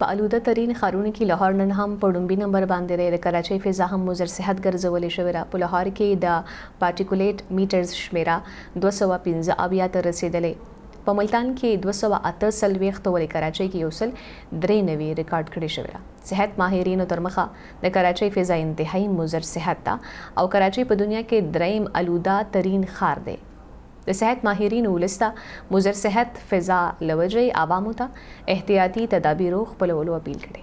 په الوده ترين خارونو کې لاهور نن هم په ډومبي نمبر باندې د کراچۍ فضا هم مزر صحت ګرځولې شوې را په لاهور کې د پارټیکولیټ میټرز شمیره 215 اویا ته رسیدلې په ملتان کې 208 سلويخ ته ولې کراچۍ کې یوسل درې نوي ریکارډ کړي شوې را صحت ماهرینو ترمخه د کراچۍ فضا انتهایی مزر صحت تا او کراچۍ په دنیا کې دریم الوده ترين خار دی د صحت ماهرینو ولسته مزر صحت فضا لوجې عوامو ته احتیاطي تدابیر خپلولو اپیل کړي